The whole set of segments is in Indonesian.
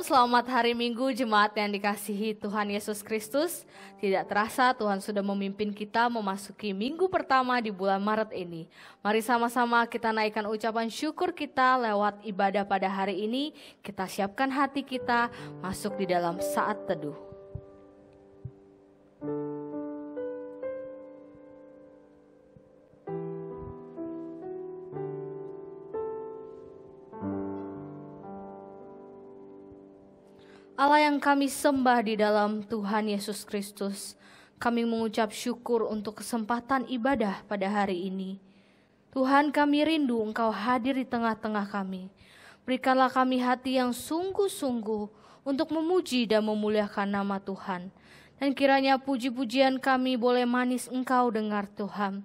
selamat hari Minggu jemaat yang dikasihi Tuhan Yesus Kristus. Tidak terasa Tuhan sudah memimpin kita memasuki minggu pertama di bulan Maret ini. Mari sama-sama kita naikkan ucapan syukur kita lewat ibadah pada hari ini. Kita siapkan hati kita masuk di dalam saat teduh. kami sembah di dalam Tuhan Yesus Kristus, kami mengucap syukur untuk kesempatan ibadah pada hari ini. Tuhan kami rindu Engkau hadir di tengah-tengah kami. Berikanlah kami hati yang sungguh-sungguh untuk memuji dan memuliakan nama Tuhan. Dan kiranya puji-pujian kami boleh manis Engkau dengar Tuhan.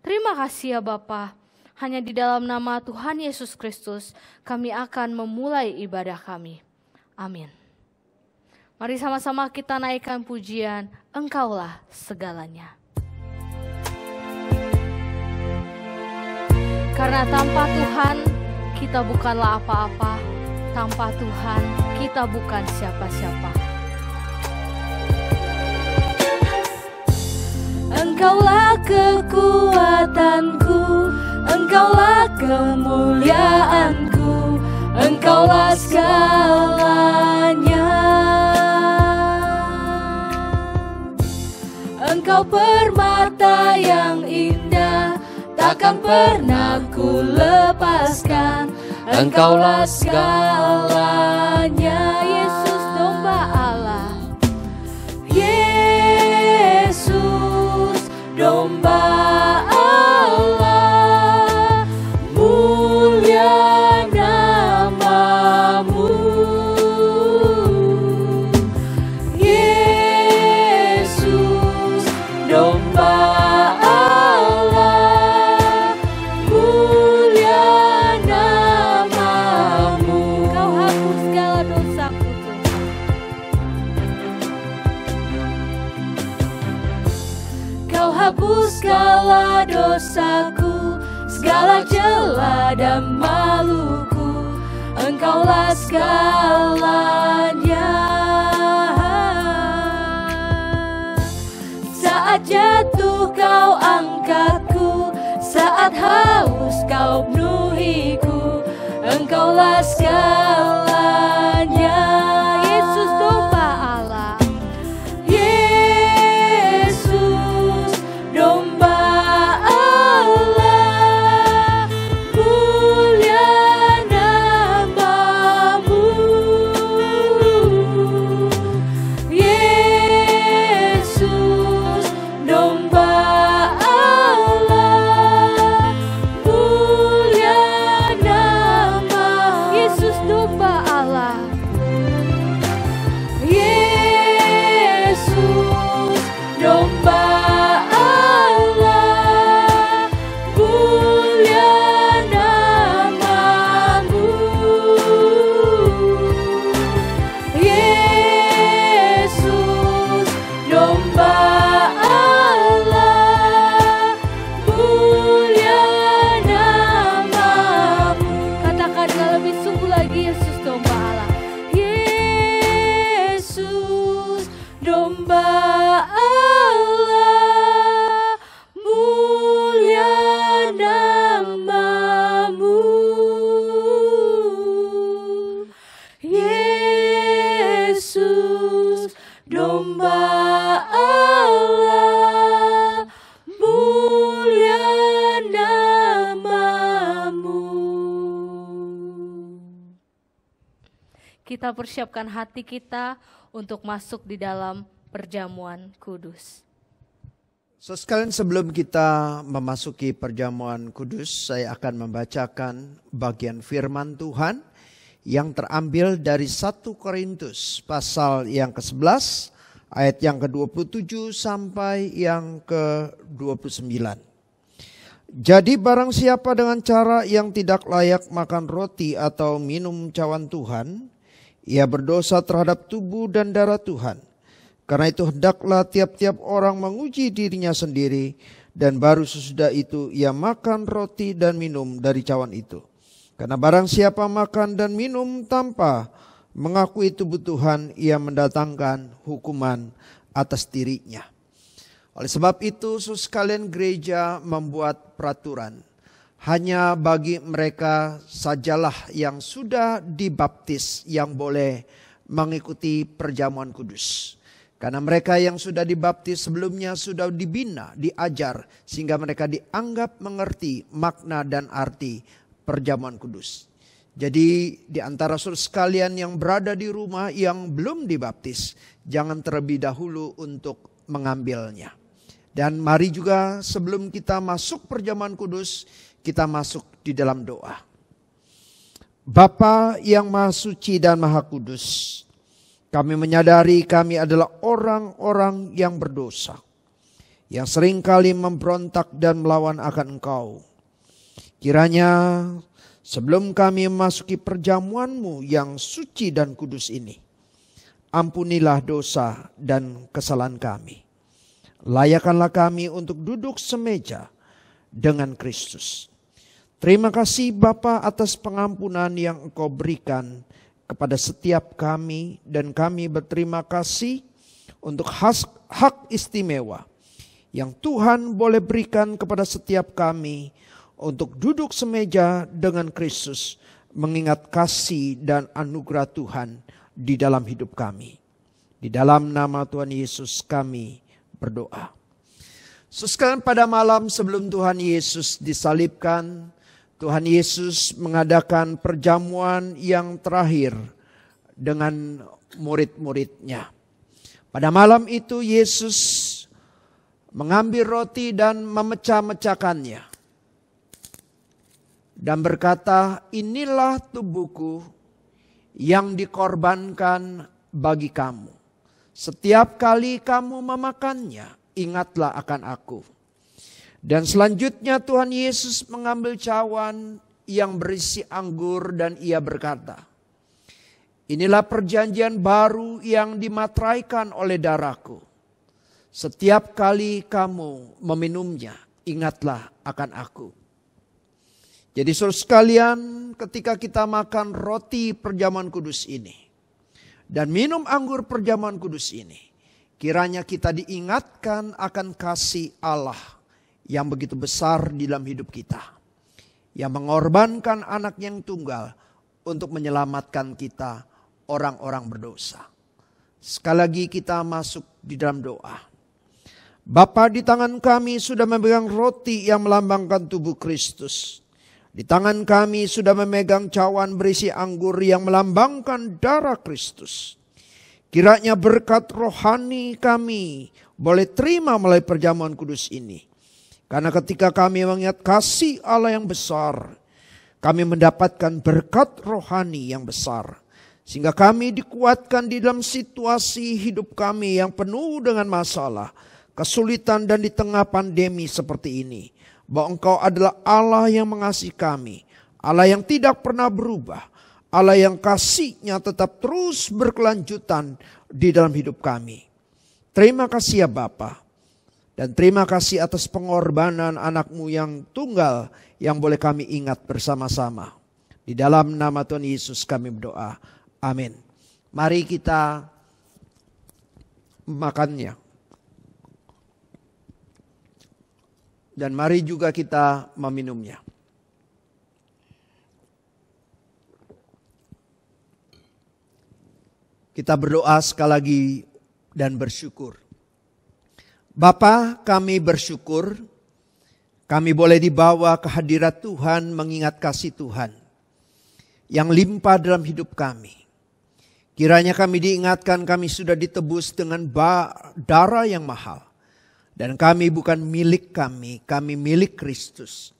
Terima kasih ya Bapa. Hanya di dalam nama Tuhan Yesus Kristus kami akan memulai ibadah kami. Amin. Mari sama-sama kita naikkan pujian, Engkaulah segalanya. Karena tanpa Tuhan kita bukanlah apa-apa, tanpa Tuhan kita bukan siapa-siapa. Engkaulah kekuatanku, engkaulah kemuliaanku, engkaulah segalanya. Kau permata yang indah Takkan pernah ku lepaskan Engkaulah segalanya Yesus domba Allah Yesus domba segalanya Saat jatuh kau angkatku Saat haus kau penuhiku Engkaulah segala persiapkan hati kita untuk masuk di dalam perjamuan kudus. So, sekalian sebelum kita memasuki perjamuan kudus, saya akan membacakan bagian firman Tuhan yang terambil dari 1 Korintus pasal yang ke-11 ayat yang ke-27 sampai yang ke-29. Jadi barang siapa dengan cara yang tidak layak makan roti atau minum cawan Tuhan, ia berdosa terhadap tubuh dan darah Tuhan. Karena itu hendaklah tiap-tiap orang menguji dirinya sendiri dan baru sesudah itu ia makan roti dan minum dari cawan itu. Karena barang siapa makan dan minum tanpa mengakui tubuh Tuhan ia mendatangkan hukuman atas dirinya. Oleh sebab itu, sekalian gereja membuat peraturan hanya bagi mereka sajalah yang sudah dibaptis yang boleh mengikuti perjamuan kudus. Karena mereka yang sudah dibaptis sebelumnya sudah dibina, diajar. Sehingga mereka dianggap mengerti makna dan arti perjamuan kudus. Jadi di antara saudara sekalian yang berada di rumah yang belum dibaptis. Jangan terlebih dahulu untuk mengambilnya. Dan mari juga sebelum kita masuk perjamuan kudus kita masuk di dalam doa. Bapa yang Maha Suci dan Maha Kudus, kami menyadari kami adalah orang-orang yang berdosa, yang seringkali memberontak dan melawan akan Engkau. Kiranya sebelum kami memasuki perjamuanmu yang suci dan kudus ini, ampunilah dosa dan kesalahan kami. layakkanlah kami untuk duduk semeja dengan Kristus. Terima kasih Bapa atas pengampunan yang Engkau berikan kepada setiap kami dan kami berterima kasih untuk hak istimewa yang Tuhan boleh berikan kepada setiap kami untuk duduk semeja dengan Kristus mengingat kasih dan anugerah Tuhan di dalam hidup kami. Di dalam nama Tuhan Yesus kami berdoa. Sekarang pada malam sebelum Tuhan Yesus disalibkan, Tuhan Yesus mengadakan perjamuan yang terakhir dengan murid-muridnya. Pada malam itu Yesus mengambil roti dan memecah-mecahkannya. Dan berkata, inilah tubuhku yang dikorbankan bagi kamu. Setiap kali kamu memakannya, ingatlah akan aku. Dan selanjutnya Tuhan Yesus mengambil cawan yang berisi anggur dan ia berkata, Inilah perjanjian baru yang dimatraikan oleh darahku. Setiap kali kamu meminumnya, ingatlah akan aku. Jadi saudara sekalian ketika kita makan roti perjamuan kudus ini. Dan minum anggur perjamuan kudus ini. Kiranya kita diingatkan akan kasih Allah yang begitu besar di dalam hidup kita. Yang mengorbankan anak yang tunggal untuk menyelamatkan kita orang-orang berdosa. Sekali lagi kita masuk di dalam doa. Bapa di tangan kami sudah memegang roti yang melambangkan tubuh Kristus. Di tangan kami sudah memegang cawan berisi anggur yang melambangkan darah Kristus. Kiranya berkat rohani kami boleh terima melalui perjamuan kudus ini. Karena ketika kami mengingat kasih Allah yang besar, kami mendapatkan berkat rohani yang besar. Sehingga kami dikuatkan di dalam situasi hidup kami yang penuh dengan masalah, kesulitan dan di tengah pandemi seperti ini. Bahwa engkau adalah Allah yang mengasihi kami, Allah yang tidak pernah berubah, Allah yang kasihnya tetap terus berkelanjutan di dalam hidup kami. Terima kasih ya Bapa. Dan terima kasih atas pengorbanan anakmu yang tunggal yang boleh kami ingat bersama-sama. Di dalam nama Tuhan Yesus kami berdoa. Amin. Mari kita makannya. Dan mari juga kita meminumnya. Kita berdoa sekali lagi dan bersyukur. Bapa, kami bersyukur kami boleh dibawa ke hadirat Tuhan mengingat kasih Tuhan yang limpah dalam hidup kami. Kiranya kami diingatkan kami sudah ditebus dengan darah yang mahal. Dan kami bukan milik kami, kami milik Kristus.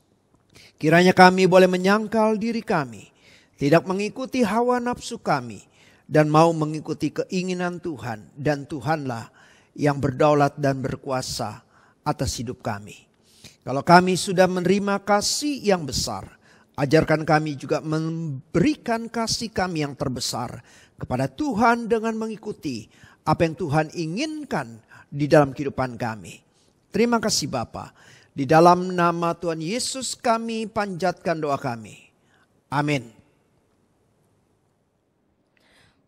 Kiranya kami boleh menyangkal diri kami, tidak mengikuti hawa nafsu kami, dan mau mengikuti keinginan Tuhan dan Tuhanlah yang berdaulat dan berkuasa atas hidup kami. Kalau kami sudah menerima kasih yang besar, ajarkan kami juga memberikan kasih kami yang terbesar kepada Tuhan dengan mengikuti apa yang Tuhan inginkan di dalam kehidupan kami. Terima kasih Bapa. Di dalam nama Tuhan Yesus kami panjatkan doa kami. Amin.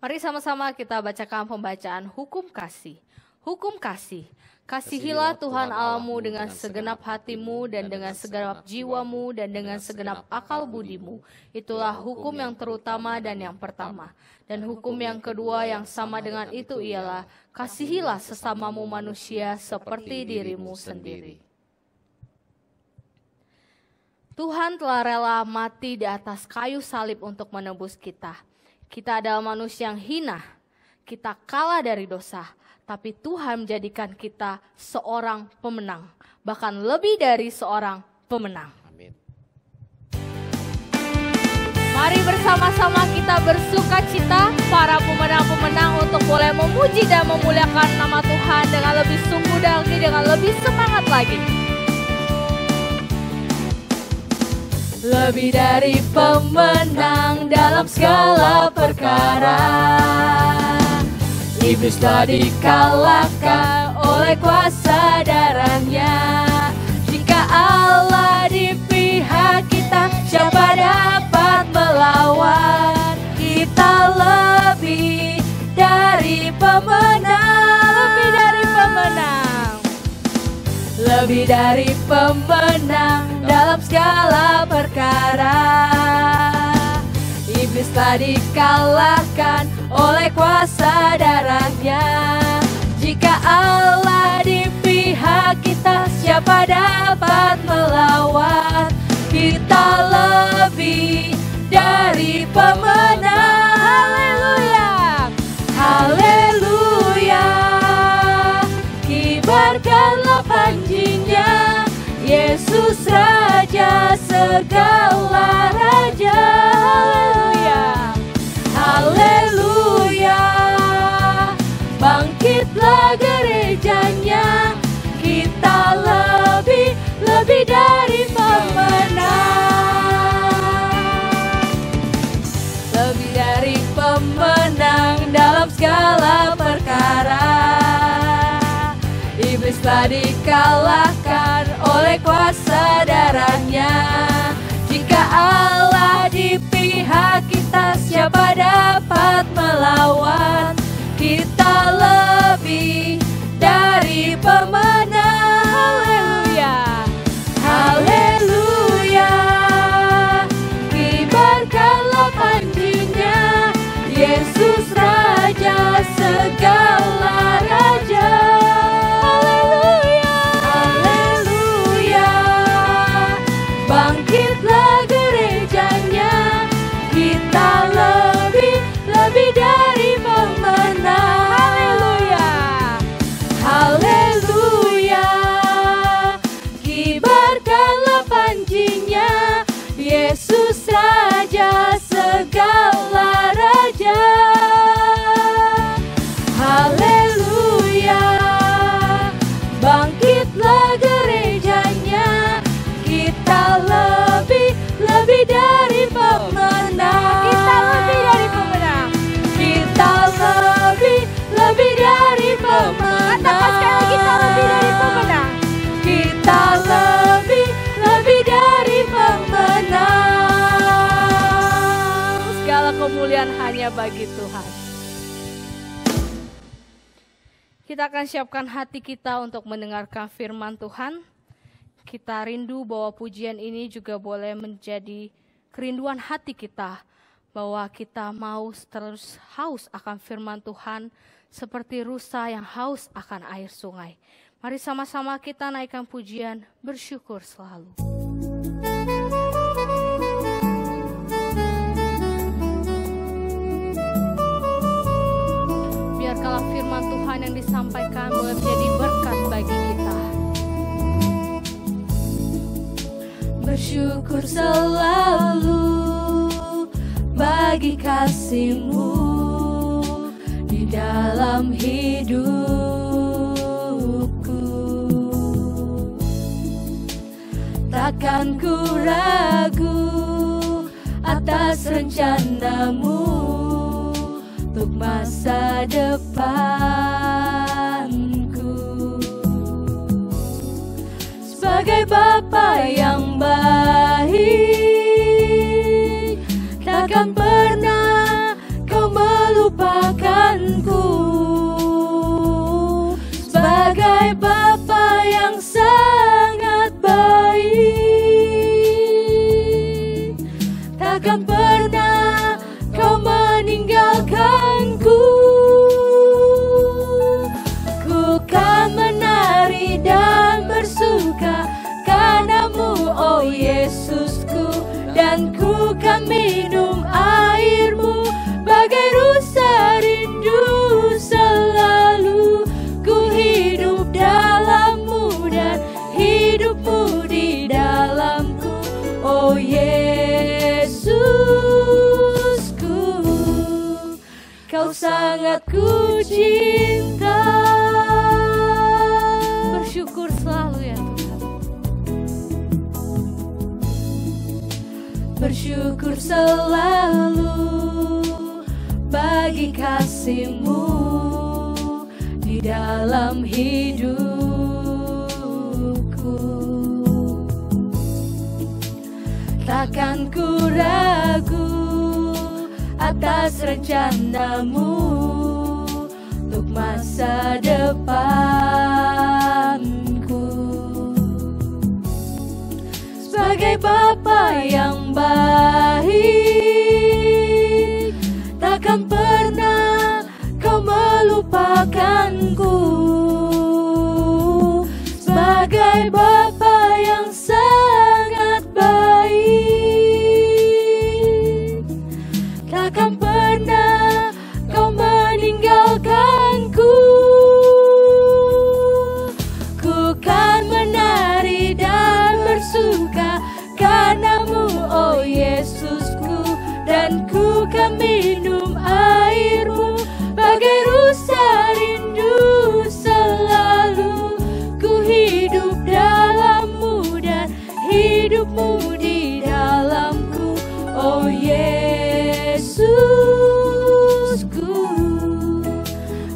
Mari sama-sama kita bacakan pembacaan hukum kasih. Hukum kasih. Kasihilah Tuhan Allahmu dengan segenap hatimu dan dengan segenap jiwamu dan dengan segenap akal budimu. Itulah hukum yang terutama dan yang pertama. Dan hukum yang kedua yang sama dengan itu ialah kasihilah sesamamu manusia seperti dirimu sendiri. Tuhan telah rela mati di atas kayu salib untuk menebus kita kita adalah manusia yang hina. Kita kalah dari dosa, tapi Tuhan menjadikan kita seorang pemenang, bahkan lebih dari seorang pemenang. Amin. Mari bersama-sama kita bersuka cita para pemenang-pemenang untuk boleh memuji dan memuliakan nama Tuhan dengan lebih sungguh dan dengan lebih semangat lagi. Lebih dari pemenang dalam segala perkara Iblis telah dikalahkan oleh kuasa darahnya Jika Allah di pihak kita siapa dah lebih dari pemenang dalam segala perkara Iblis telah dikalahkan oleh kuasa darahnya Jika Allah di pihak kita siapa dapat melawan Kita lebih dari pemenang Haleluya Haleluya Kibarkanlah panji Yesus Raja segala Raja Haleluya Haleluya Bangkitlah gerejanya Kita lebih, lebih dari pemenang Lebih dari pemenang dalam segala perkara Iblis tadi dikalahkan oleh kuasa darahnya Jika Allah di pihak kita siapa dapat melawan Kita lebih dari pemenang Haleluya Haleluya Kibarkanlah panjinya Yesus Raja segala raja hanya bagi Tuhan. Kita akan siapkan hati kita untuk mendengarkan firman Tuhan. Kita rindu bahwa pujian ini juga boleh menjadi kerinduan hati kita bahwa kita mau terus haus akan firman Tuhan seperti rusa yang haus akan air sungai. Mari sama-sama kita naikkan pujian bersyukur selalu. biarlah firman Tuhan yang disampaikan boleh menjadi berkat bagi kita. Bersyukur selalu bagi kasihmu di dalam hidupku. Takkan ku ragu atas rencanamu untuk masa depanku Sebagai Bapa yang baik Takkan pernah kau melupakanku Sebagai Bapa yang sangat baik Takkan pernah kau meninggalkan bersyukur selalu bagi kasihmu di dalam hidupku Takkan ku ragu atas rencanamu untuk masa depanku Sebagai Bapa yang Bye.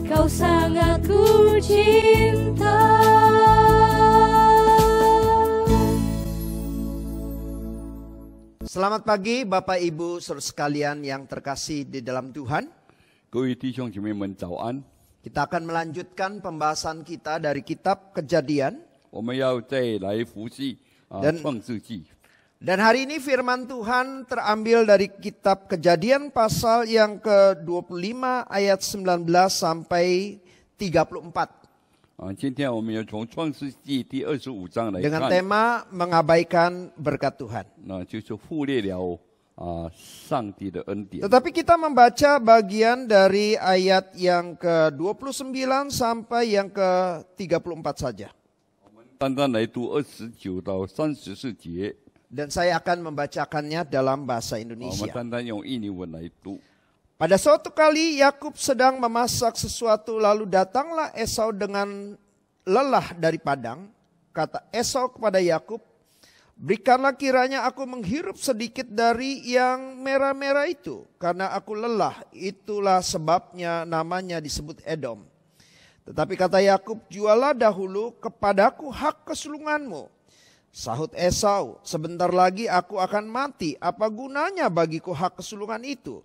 Kau sangat ku cinta Selamat pagi Bapak Ibu Saudara sekalian yang terkasih di dalam Tuhan. Kita akan melanjutkan pembahasan kita dari kitab Kejadian. Ah, Dan dan hari ini firman Tuhan terambil dari kitab kejadian pasal yang ke-25 ayat 19 sampai 34. Dengan tema mengabaikan berkat Tuhan. Tetapi kita membaca bagian dari ayat yang ke-29 sampai yang ke-34 saja. 单单来读二十九到三十四节。dan saya akan membacakannya dalam bahasa Indonesia. Pada suatu kali Yakub sedang memasak sesuatu lalu datanglah Esau dengan lelah dari padang. Kata Esau kepada Yakub, "Berikanlah kiranya aku menghirup sedikit dari yang merah-merah itu karena aku lelah. Itulah sebabnya namanya disebut Edom." Tetapi kata Yakub, "Jualah dahulu kepadaku hak kesulunganmu." Sahut Esau, sebentar lagi aku akan mati, apa gunanya bagiku hak kesulungan itu?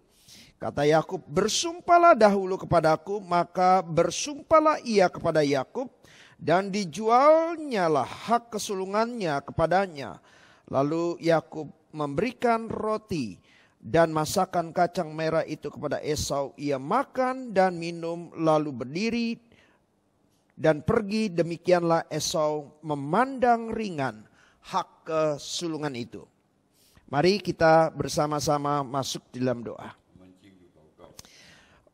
Kata Yakub, bersumpahlah dahulu kepadaku, maka bersumpahlah ia kepada Yakub dan dijualnyalah hak kesulungannya kepadanya. Lalu Yakub memberikan roti dan masakan kacang merah itu kepada Esau. Ia makan dan minum lalu berdiri dan pergi demikianlah Esau memandang ringan hak kesulungan itu. Mari kita bersama-sama masuk dalam doa.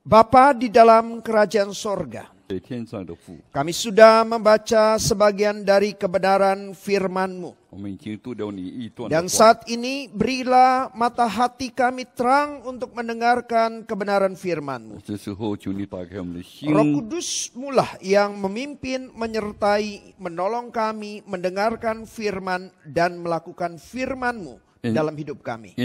Bapa di dalam kerajaan sorga, kami sudah membaca sebagian dari kebenaran firman-Mu. Dan saat ini berilah mata hati kami terang untuk mendengarkan kebenaran firman-Mu. Roh Kudus mulah yang memimpin, menyertai, menolong kami mendengarkan firman dan melakukan firman-Mu dalam hidup kami.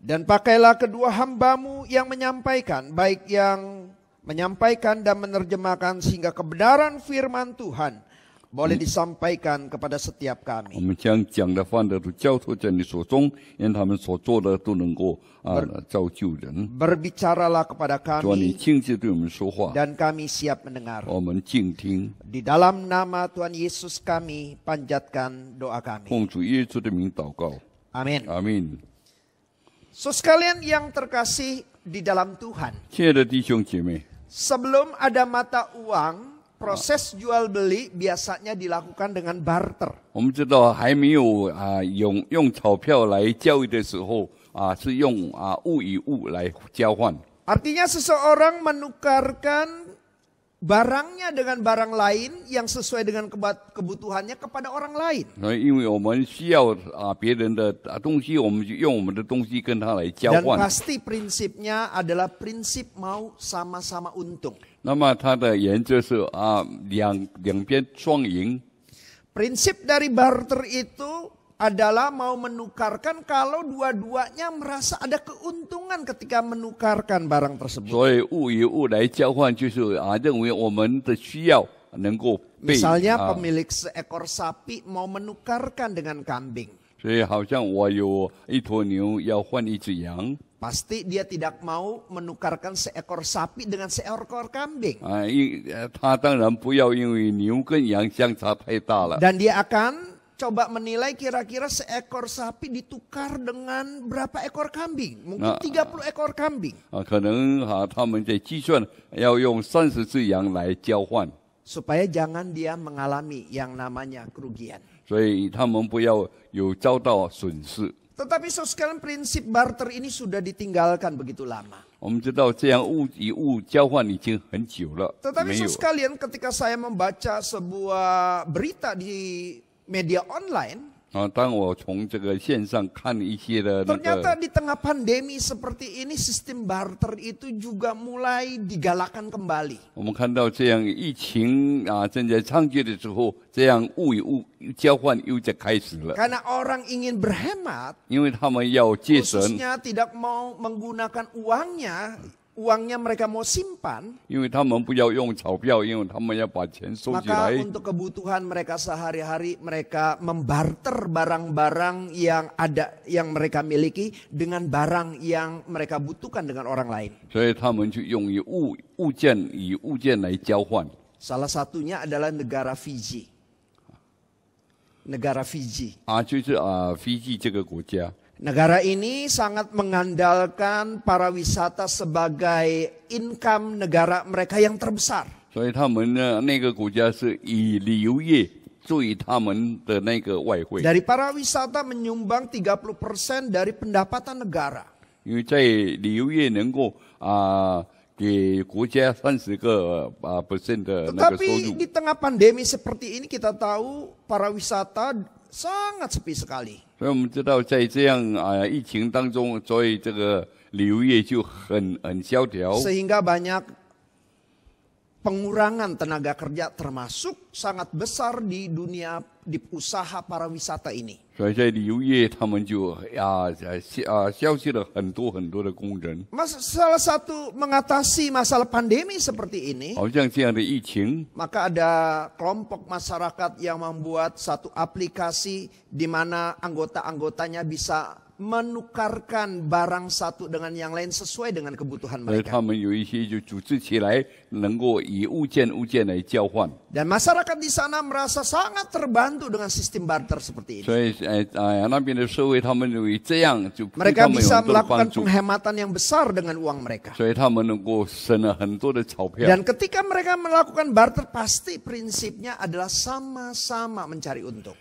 Dan pakailah kedua hambamu yang menyampaikan, baik yang menyampaikan dan menerjemahkan sehingga kebenaran firman Tuhan boleh hmm. disampaikan kepada setiap kami. Ber, berbicaralah kepada kami dan kami siap mendengar. Di dalam nama Tuhan Yesus kami panjatkan doa kami. Amin. Amin. So sekalian yang terkasih di dalam Tuhan. Sebelum ada mata uang, proses jual beli biasanya dilakukan dengan barter. Artinya seseorang menukarkan barangnya dengan barang lain yang sesuai dengan kebutuhannya kepada orang lain. Dan pasti prinsipnya adalah prinsip mau sama-sama untung. Prinsip dari barter itu adalah mau menukarkan kalau dua-duanya merasa ada keuntungan ketika menukarkan barang tersebut. Misalnya ah. pemilik seekor sapi mau menukarkan dengan kambing. Pasti dia tidak mau menukarkan seekor sapi dengan seekor kambing. Ah, eh, Dan dia akan coba menilai kira-kira seekor sapi ditukar dengan berapa ekor kambing? Mungkin 30 nah, ekor kambing. Supaya jangan dia mengalami yang namanya kerugian. Tetapi so sekarang prinsip barter ini sudah ditinggalkan begitu lama. Tetapi 没有 so。sekalian ketika saya membaca sebuah berita di media online. Ternyata di tengah pandemi seperti ini sistem barter itu juga mulai digalakkan kembali. Karena orang ingin berhemat, tidak mau menggunakan uangnya uangnya mereka mau simpan, maka untuk kebutuhan mereka sehari-hari mereka membarter barang-barang yang ada yang mereka miliki dengan barang yang mereka butuhkan dengan orang lain. Salah satunya adalah negara Fiji. Negara Fiji. Ah, Fiji, 啊，就是啊，斐济这个国家。Negara ini sangat mengandalkan para wisata sebagai income negara mereka yang terbesar. Dari para wisata menyumbang 30% dari pendapatan negara. Tetapi di tengah pandemi seperti ini kita tahu para wisata 所以我们知道，在这样啊疫情当中，所以这个旅游业就很很萧条。pengurangan tenaga kerja termasuk sangat besar di dunia di usaha para wisata ini. Mas, salah satu mengatasi masalah pandemi seperti ini, maka ada kelompok masyarakat yang membuat satu aplikasi di mana anggota-anggotanya bisa menukarkan barang satu dengan yang lain sesuai dengan kebutuhan mereka. Dan masyarakat di sana merasa sangat terbantu dengan sistem barter seperti ini. mereka bisa melakukan penghematan yang besar dengan uang mereka. ketika mereka melakukan barter pasti prinsipnya adalah sama-sama mencari untung.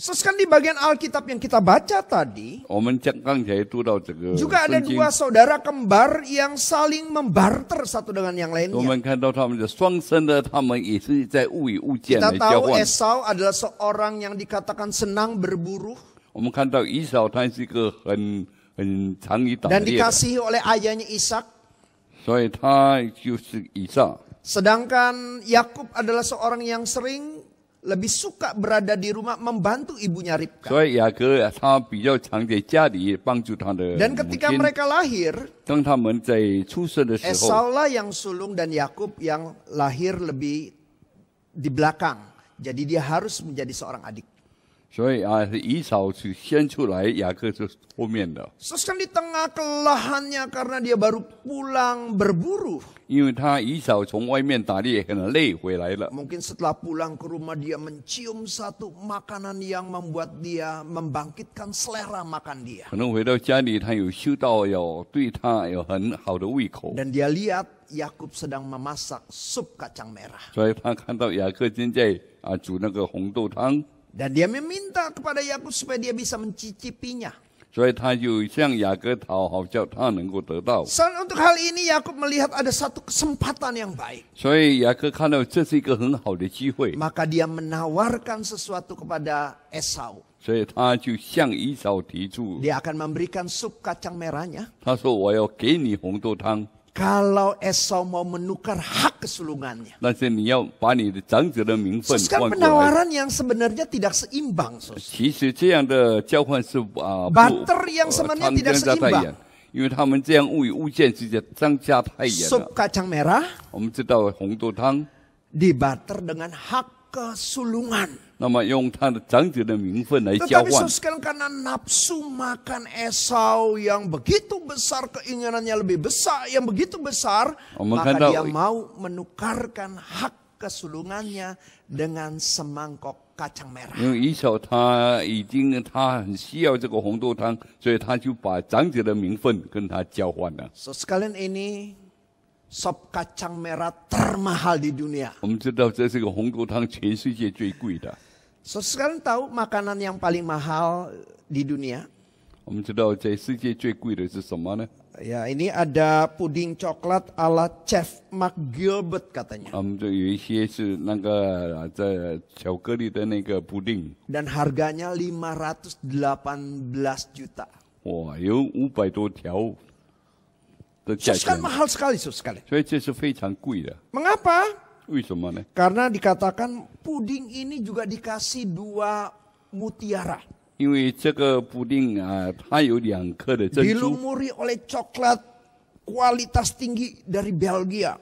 Sesekan di bagian Alkitab yang kita baca tadi, oh, ya, juga ada dua saudara kembar yang saling membarter satu dengan yang lainnya. Kita tahu Esau adalah seorang yang dikatakan senang berburu. Oh, Dan dikasihi oleh ayahnya Ishak. Sedangkan Yakub adalah seorang yang sering lebih suka berada di rumah membantu ibunya Ribka. Dan ketika mereka lahir, Esaulah yang sulung dan Yakub yang lahir lebih di belakang. Jadi dia harus menjadi seorang adik. 所以啊，以扫是先出来，雅各是后面的。设在中间，劳碌的，因为他以扫从外面打猎很累回来了。可能回到家里，他有修道，有对他有很好的胃口。然后他看到雅各正在啊煮那个红豆汤。Dan dia meminta kepada Yakub supaya dia bisa mencicipinya. 所以他就向雅各讨好，叫他能够得到。所以 untuk hal ini Yakub melihat ada satu kesempatan yang baik. Maka dia menawarkan sesuatu kepada Esau. Dia akan memberikan sup kacang merahnya. Kalau Esau mau menukar hak kesulungannya. sekarang penawaran yang sebenarnya tidak seimbang. So. Barter yang sebenarnya tidak seimbang. Sup kacang merah. 我们知道红豆汤。Dibarter dengan hak kesulungan. 那么用他的长子的名分来交换。Tetapi karena nafsu makan Esau yang begitu besar keinginannya lebih besar yang begitu besar, oh, maka dia mau menukarkan hak kesulungannya dengan semangkok kacang merah. Esau, 他已经他很需要这个红豆汤，所以他就把长子的名分跟他交换了。So sekalian ini sop kacang merah termahal di dunia. 我们知道这是个红豆汤，全世界最贵的。So, sekarang tahu makanan yang paling mahal di dunia? Ya, ini ada puding coklat ala Chef Mark Gilbert katanya. Dan harganya 518 juta. Wah, Sus kan mahal sekali, sus sekali. Mengapa? Karena dikatakan puding ini juga dikasih dua mutiara. Dilumuri oleh coklat kualitas tinggi dari Belgia.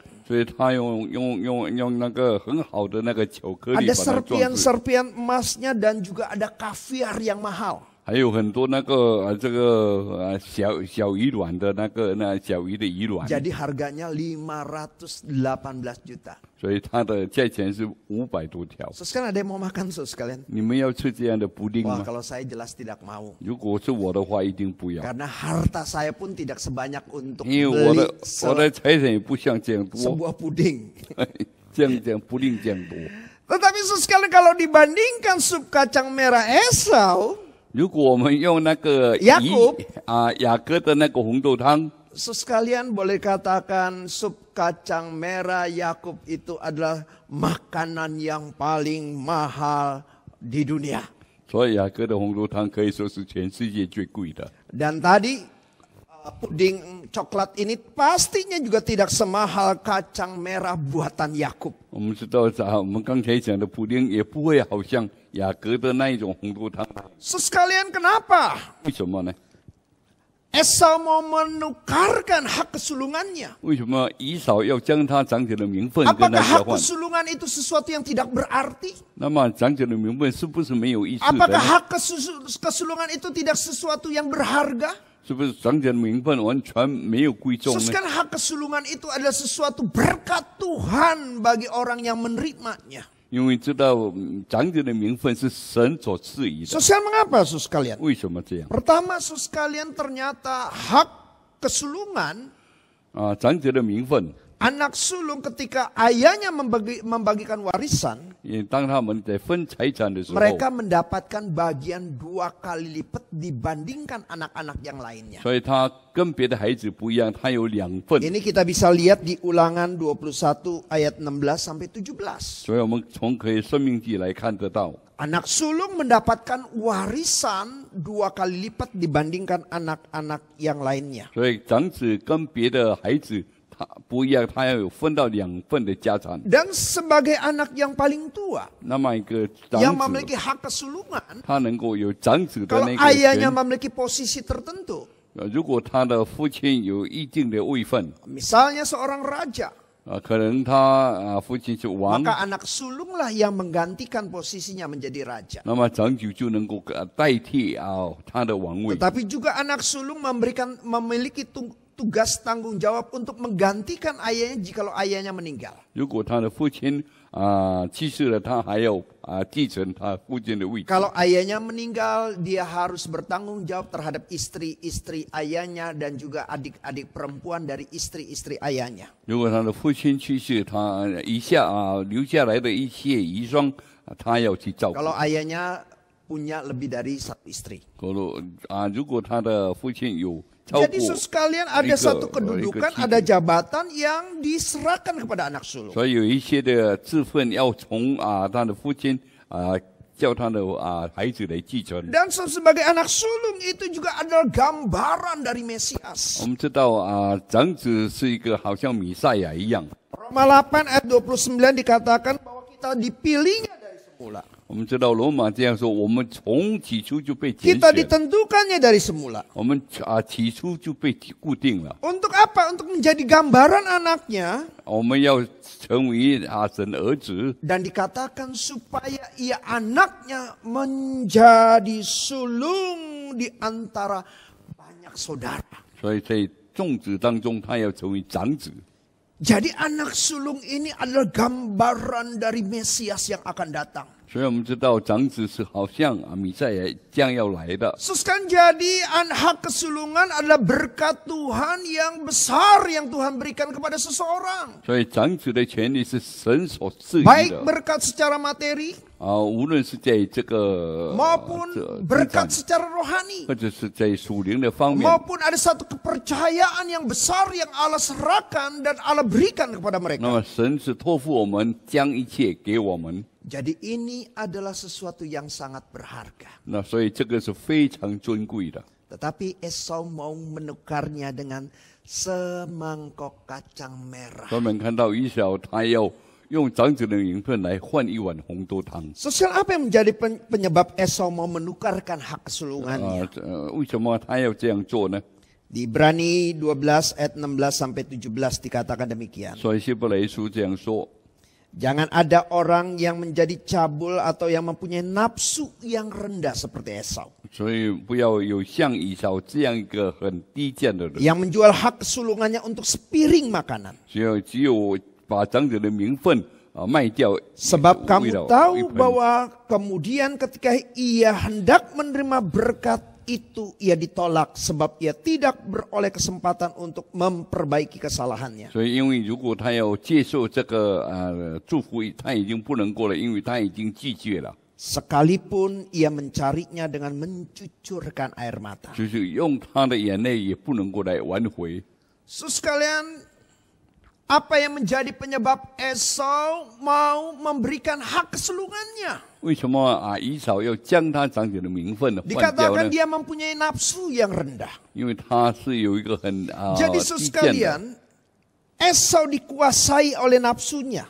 Ada serpian-serpian emasnya dan juga ada kaviar yang mahal. 还有很多那个呃这个呃小小鱼卵的那个那小鱼的鱼卵，Jadi harganya lima ratus delapan belas 所以它的价钱是五百多条。So, sekarang ada yang mau makan so, sekalian. 你们要吃这样的布丁 Wah, saya jelas tidak mau。如果是我的话，一定不要。karena harta saya pun tidak sebanyak untuk 因为我 beli 的我 se- 的财产也不像这样多，sebuah puding. 这样这样布丁这样多。Tetapi so, sekalian kalau dibandingkan sup kacang merah Esau, 如果我们用那个雅各啊雅各的那个红豆汤。Sekalian boleh katakan sup kacang merah Yakub itu adalah makanan yang paling mahal di dunia. Dan tadi uh, puding coklat ini pastinya juga tidak semahal kacang merah buatan Yakub. 雅阁的那一种红豆汤。Sekalian ya, kenapa? 为什么呢？Esau mau menukarkan hak kesulungannya. Apakah hak kesulungan itu sesuatu yang tidak berarti? Apakah kan? hak kesulungan itu tidak sesuatu yang berharga? Eh. Sekarang hak kesulungan itu adalah sesuatu berkat Tuhan bagi orang yang menerimanya. 因为知道长者的名分是神所赐予的。Sus, kenapa g sus kalian? 为什么这样？Pertama, sus kalian ternyata hak k e s u l u n g a n 啊，长者的名分。anak sulung ketika ayahnya membagi, membagikan warisan, mereka mendapatkan bagian dua kali lipat dibandingkan anak-anak yang lainnya. Ini kita bisa lihat di ulangan 21 ayat 16 sampai 17. Anak sulung mendapatkan warisan dua kali lipat dibandingkan anak-anak yang lainnya. 所以长子跟别的孩子 dan sebagai anak yang paling tua, yang memiliki hak kesulungan, Kalau ayahnya memiliki posisi tertentu, misalnya seorang raja, Maka anak sulunglah yang menggantikan posisinya menjadi raja. 那么长子就能够代替啊他的王位。Tetapi juga anak sulung memberikan memiliki tugas tanggung jawab untuk menggantikan ayahnya jika ayahnya meninggal. Kalau ayahnya meninggal, dia harus bertanggung jawab terhadap istri-istri ayahnya dan juga adik-adik perempuan dari istri-istri ayahnya. Kalau ayahnya punya lebih dari satu istri. Kalau, uh, jadi sekalian ada satu kedudukan, ada jabatan yang diserahkan kepada anak sulung. dan sebagai anak sulung itu juga adalah gambaran dari Mesias. Roma 8 ayat 29 dikatakan bahwa kita dipilihnya dari semula semula. Kita ditentukannya dari semula. Untuk apa? Untuk menjadi gambaran anaknya. Dan dikatakan supaya ia anaknya menjadi sulung di antara banyak saudara. Jadi anak sulung ini adalah gambaran dari Mesias yang akan datang. 所以我们知道长子是好像啊弥赛亚将要来的。Sekarang jadi anak kesulungan adalah berkat Tuhan yang besar yang Tuhan berikan kepada seseorang. berkat secara materi maupun berkat secara rohani，或者是在属灵的方面，maupun ada satu kepercayaan yang besar yang Allah serahkan dan Allah berikan kepada mereka。那么神是托付我们将一切给我们。jadi ini adalah sesuatu yang sangat berharga. Nah, Tetapi Esau mau menukarnya dengan semangkok kacang merah. Sosial apa yang menjadi penyebab Esau mau menukarkan hak Uh, Di Ibrani 12 ayat 16 sampai 17 dikatakan demikian. 所以希伯来书这样说。Jangan ada orang yang menjadi cabul atau yang mempunyai nafsu yang rendah seperti Esau. Yang menjual hak kesulungannya untuk sepiring makanan. Sebab kamu tahu bahwa kemudian ketika ia hendak menerima berkat itu ia ditolak sebab ia tidak beroleh kesempatan untuk memperbaiki kesalahannya. Sekalipun ia mencarinya dengan mencucurkan air mata. Sus sekalian, apa yang menjadi penyebab Esau mau memberikan hak kesulungannya? Dikatakan dia mempunyai nafsu yang rendah. Jadi sekalian, Esau dikuasai oleh nafsunya.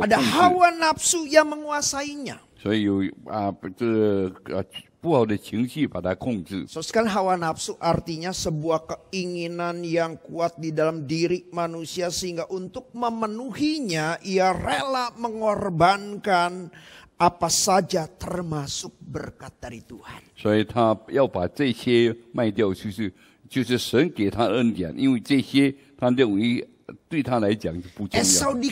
Ada hawa nafsu yang menguasainya. 所以有啊，这个不好的情绪把它控制。So, sekarang hawa nafsu artinya sebuah keinginan yang kuat di dalam diri manusia sehingga untuk memenuhinya ia rela mengorbankan apa saja termasuk berkat dari Tuhan. 所以他要把这些卖掉，就是就是神给他恩典，因为这些他认为他来讲就不重要。伊少被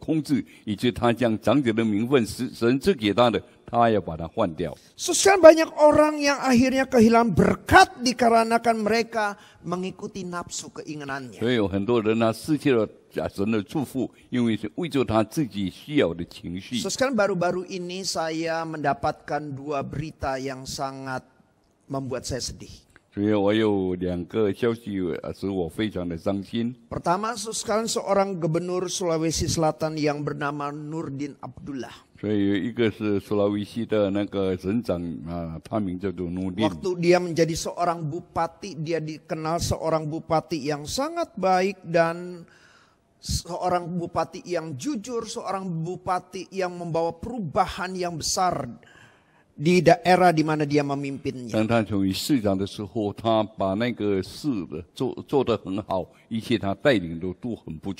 控制，以及他将长者的名分神赐给他的。kaya banyak orang yang akhirnya kehilangan berkat dikarenakan mereka mengikuti nafsu keinginannya. 所以有很多人呢失去了神的祝福，因为是为着他自己需要的情绪。So, oh, sekarang baru-baru ini saya mendapatkan dua berita yang sangat membuat saya sedih. 所以我有两个消息使我非常的伤心。Pertama, oh, eh, sekarang seorang gubernur Sulawesi Selatan yang bernama Nurdin Abdullah. Waktu dia menjadi seorang bupati, dia dikenal seorang bupati yang sangat baik dan seorang bupati yang jujur, seorang bupati yang membawa perubahan yang besar di daerah di mana dia memimpinnya. Tetapi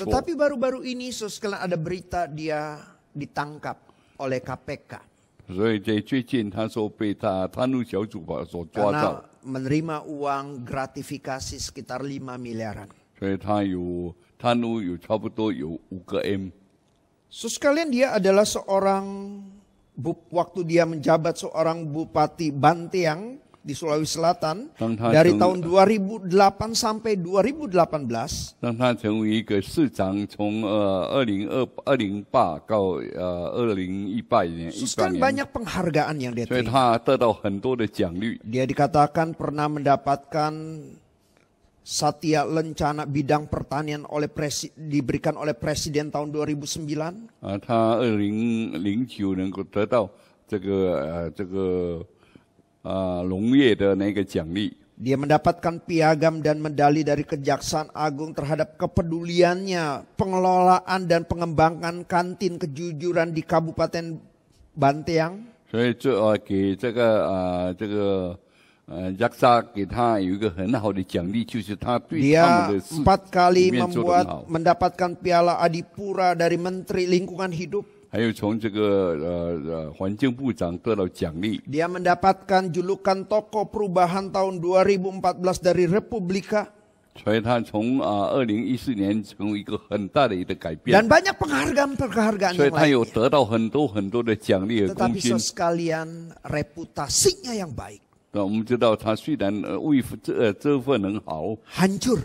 baru baru-baru ini, sesekali ada berita dia ditangkap oleh KPK. Karena menerima uang gratifikasi sekitar 5 miliaran. So, sekalian dia adalah seorang waktu dia menjabat seorang bupati Bantiang di Sulawesi Selatan dari tahun 2008 sampai 2018. 让他成为一个市长，从呃二零二二零八到呃二零一八年。Kan banyak penghargaan yang dia terima. Dia dikatakan pernah mendapatkan Satya Lencana bidang pertanian oleh presi, diberikan oleh presiden tahun 2009. 啊，他二零零九能够得到这个呃这个。呃农业的那个奖励。Dia mendapatkan piagam dan medali dari Kejaksaan Agung terhadap kepeduliannya, pengelolaan dan pengembangan kantin kejujuran di Kabupaten Bantiang. Dia empat kali membuat mendapatkan piala Adipura dari Menteri Lingkungan Hidup. 还有从这个呃呃环境部长得到奖励。Dia mendapatkan julukan tokoh perubahan tahun 2014 dari Republika. banyak penghargaan penghargaan sekalian reputasinya yang baik，那我们知道他虽然呃为这这份很好，hancur，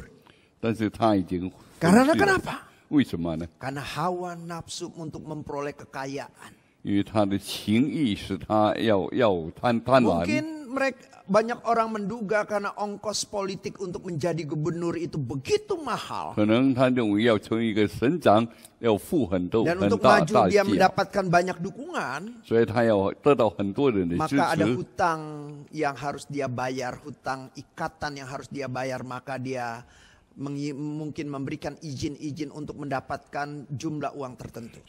但是他已经。Karena kenapa？为什么呢？Karena hawa nafsu untuk memperoleh kekayaan. 因为他的情欲使他要要贪贪婪。Mungkin mereka banyak orang menduga karena ongkos politik untuk menjadi gubernur itu begitu mahal. untuk maju dia banyak dukungan, maka ada hutang yang harus dia bayar, hutang ikatan yang harus dia bayar, maka dia mungkin memberikan izin-izin untuk mendapatkan jumlah uang tertentu.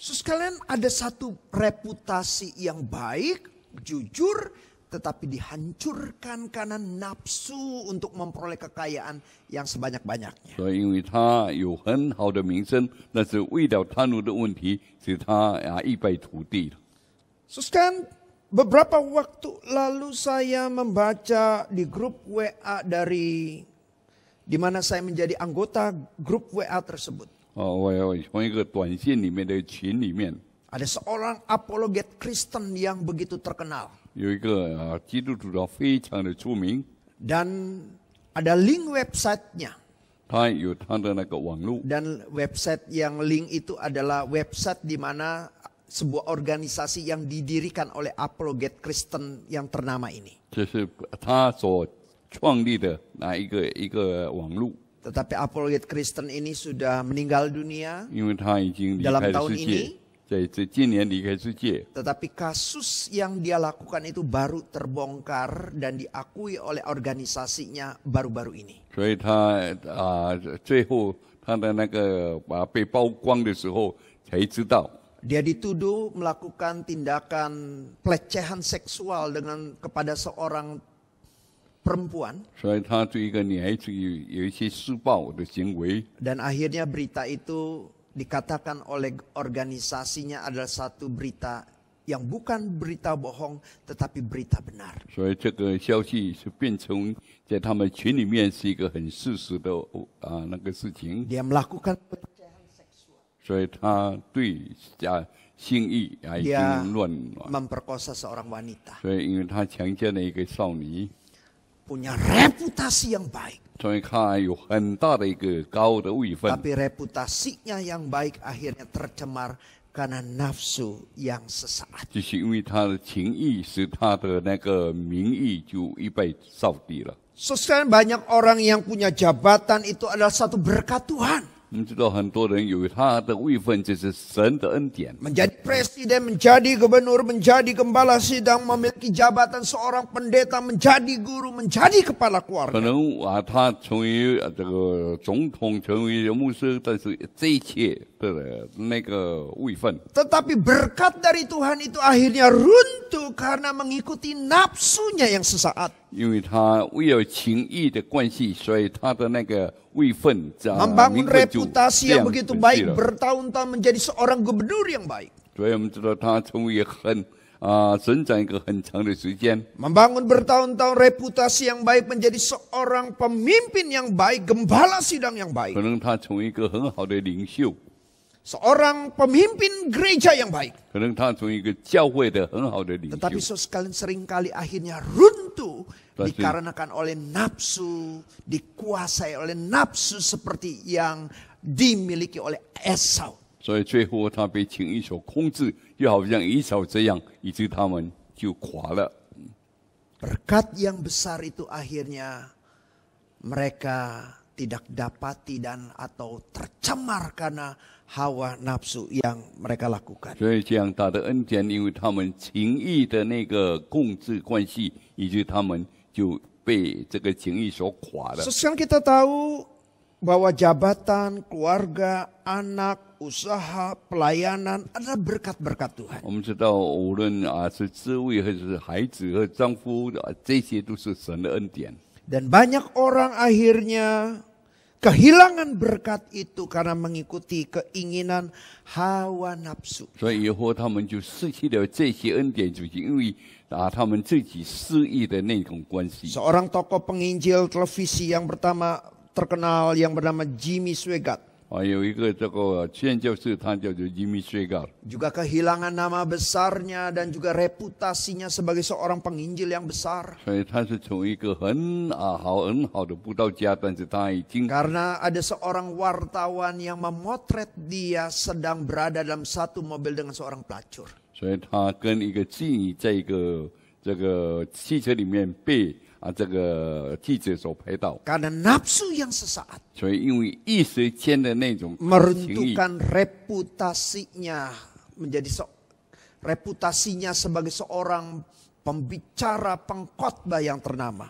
Sekalian ada satu reputasi yang baik, jujur, tetapi dihancurkan karena nafsu untuk memperoleh kekayaan yang sebanyak-banyaknya. 所以，因为他有很好的名声，但是为了贪污的问题，使他啊一败涂地了。So, sekalian Beberapa waktu lalu saya membaca di grup WA dari di mana saya menjadi anggota grup WA tersebut. Oh, Ada seorang apologet Kristen yang begitu terkenal. Ah, Dan ada link websitenya. Dan website yang link itu adalah website di mana sebuah organisasi yang didirikan oleh apologet Kristen yang ternama ini. Tetapi apologet Kristen ini sudah meninggal dunia dalam tahun ini. Tetapi kasus yang dia lakukan itu baru terbongkar dan diakui oleh organisasinya baru-baru ini. 所以他啊、呃，最后他的那个啊被曝光的时候才知道。dia dituduh melakukan tindakan pelecehan seksual dengan kepada seorang perempuan. Dan akhirnya berita itu dikatakan oleh organisasinya adalah satu berita yang bukan berita bohong tetapi berita benar. Dia melakukan memperkosa seorang wanita. punya reputasi yang baik. reputasinya yang baik akhirnya tercemar karena nafsu yang sesaat. 就是因为他的情欲使他的那个名誉就一被扫地了。So, sekarang banyak orang yang punya jabatan itu adalah satu berkat Tuhan. Menjadi presiden, menjadi gubernur, menjadi gembala sidang, memiliki jabatan seorang pendeta, menjadi guru, menjadi kepala keluarga. Tetapi berkat dari Tuhan itu akhirnya runtuh karena mengikuti nafsunya yang sesaat. Membangun reputasi yang begitu baik bertahun-tahun menjadi seorang gubernur yang baik。所以我们知道他从也很啊，生长一个很长的时间。membangun bertahun-tahun reputasi yang baik menjadi seorang pemimpin yang baik, gembala sidang yang baik。可能他成为一个很好的领袖。Seorang pemimpin gereja yang baik. Tetapi sekalian seringkali akhirnya run Pasti. dikarenakan oleh nafsu, dikuasai oleh nafsu seperti yang dimiliki oleh Esau. Berkat yang besar itu akhirnya mereka tidak dapati dan atau tercemar karena hawa nafsu yang mereka lakukan. 所以这样大的恩典，因为他们情欲的那个控制关系，以及他们就被这个情欲所垮了。So, sekarang kita tahu bahwa jabatan, keluarga, anak, usaha, pelayanan adalah berkat-berkat Tuhan. Dan banyak orang akhirnya kehilangan berkat itu karena mengikuti keinginan hawa nafsu. Seorang tokoh penginjil televisi yang pertama terkenal yang bernama Jimmy Swegat. Juga Jimmy kehilangan nama besarnya dan juga reputasinya sebagai seorang penginjil yang besar. Karena ada seorang wartawan yang memotret dia sedang berada dalam satu mobil dengan seorang pelacur. 所以他跟一个妓女在一个这个汽车里面被。啊这个记者所拍到。Karena nafsu yang sesaat. 所以因为一时间的那种 meruntuhkan reputasinya menjadi so, reputasinya sebagai seorang pembicara pengkhotbah yang ternama.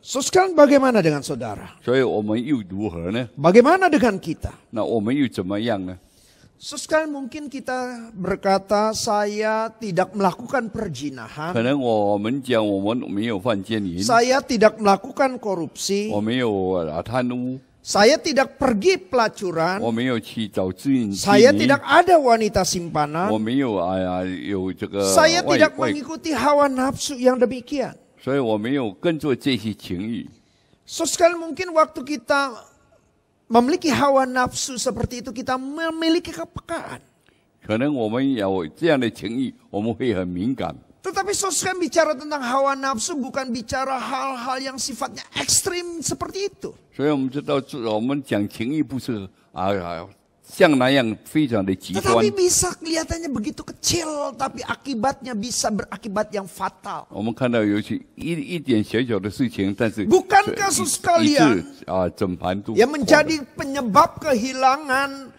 So sekarang bagaimana dengan saudara? Bagaimana dengan kita? Sesekali mungkin kita berkata saya tidak melakukan perjinahan. Saya tidak melakukan korupsi. Saya tidak pergi pelacuran. Saya tidak ada wanita simpanan. Saya tidak mengikuti hawa nafsu yang demikian. Sesekali mungkin waktu kita memiliki hawa nafsu seperti itu, kita memiliki kepekaan. Tetapi sosial bicara tentang hawa nafsu bukan bicara hal-hal yang sifatnya ekstrim seperti itu. 所以我们知道，我们讲情欲不是啊向南洋非常的极端。Tetapi bisa kelihatannya begitu kecil, tapi akibatnya bisa berakibat yang fatal. bukan kasus kalian 啊，整盘都 yang menjadi penyebab kehilangan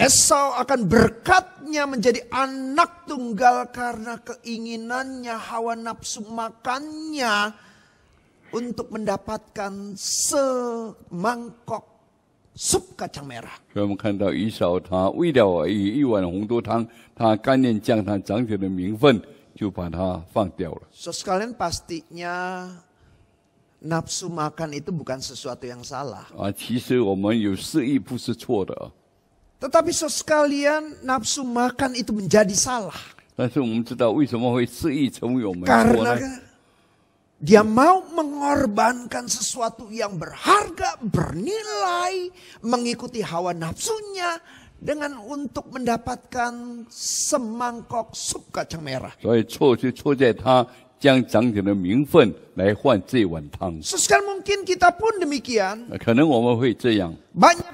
Esau akan berkatnya menjadi anak tunggal karena keinginannya hawa nafsu makannya untuk mendapatkan semangkok s kacang merah。所以我们看到，一少他为了一一碗红豆汤，他甘念江汤长者的名分，就把它放掉了。So sekalian pastinya nafsu makan itu bukan sesuatu yang salah。啊，其实我们有失意不是错的 Tetapi so sekalian nafsu makan itu menjadi salah。但是我们知道为什么会失意成为我们我呢？Karena Dia mau mengorbankan sesuatu yang berharga, bernilai, mengikuti hawa nafsunya dengan untuk mendapatkan semangkok sup kacang merah. 所以错就错在他将长点的名分来换这碗汤。Sekarang mungkin kita pun demikian. Eh, Banyak berkat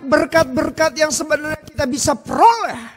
berkat-berkat yang sebenarnya kita bisa peroleh.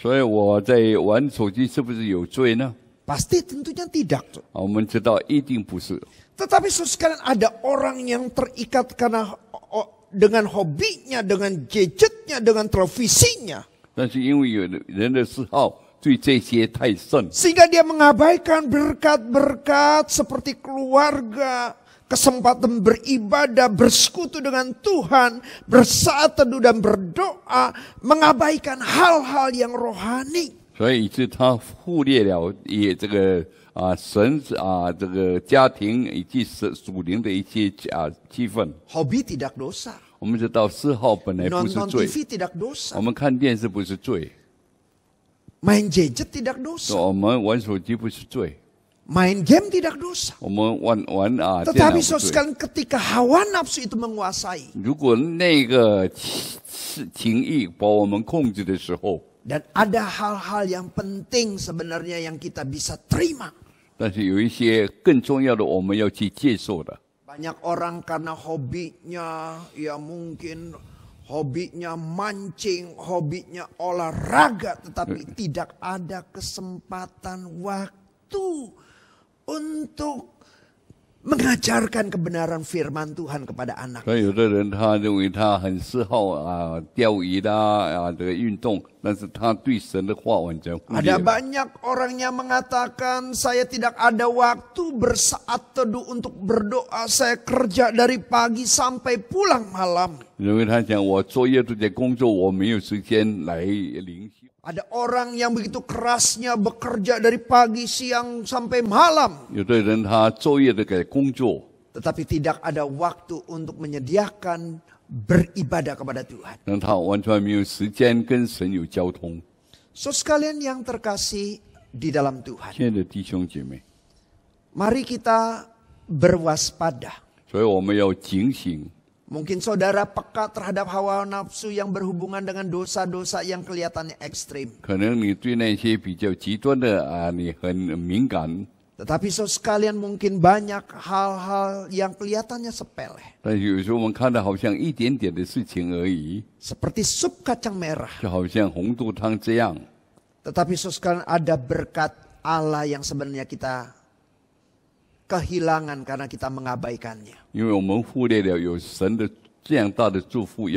所以我在玩手机是不是有罪呢？Pasti tentunya tidak. 我们知道一定不是。Tetapi sekarang ada orang yang terikat karena dengan hobinya, dengan gadgetnya, dengan televisinya. 但是因为有人的嗜好。对这些太甚，sehingga dia mengabaikan berkat-berkat seperti keluarga, kesempatan beribadah, bersekutu dengan Tuhan, bersaat teduh dan berdoa, mengabaikan hal-hal yang rohani. Hobi tidak dosa。我们知道嗜好本来不是罪。Nonton TV tidak dosa。我们看电视不是罪。Main gadget tidak dosa。我们玩手机不是罪。Main game tidak dosa. Ah, tetapi sekarang ketika hawa nafsu itu menguasai. Dan ada hal-hal yang penting sebenarnya yang kita bisa terima. Eh, ya ya Banyak orang karena hobinya, ya mungkin hobinya mancing, hobinya olahraga, tetapi eh. tidak ada kesempatan waktu untuk mengajarkan kebenaran firman Tuhan kepada anak. Ada banyak orang yang mengatakan saya tidak ada waktu bersaat teduh untuk berdoa. Saya kerja dari pagi sampai pulang malam. 因为他讲我作业这些工作我没有时间来灵 ada orang yang begitu kerasnya bekerja dari pagi, siang sampai malam. Tetapi tidak ada waktu untuk menyediakan beribadah kepada Tuhan. So sekalian yang terkasih di dalam Tuhan. Mari kita berwaspada. Mungkin saudara peka terhadap hawa nafsu yang berhubungan dengan dosa-dosa yang kelihatannya ekstrim. Tetapi so sekalian mungkin banyak hal-hal yang kelihatannya sepele. Seperti sup kacang merah. Tetapi so sekalian ada berkat Allah yang sebenarnya kita kehilangan karena kita mengabaikannya.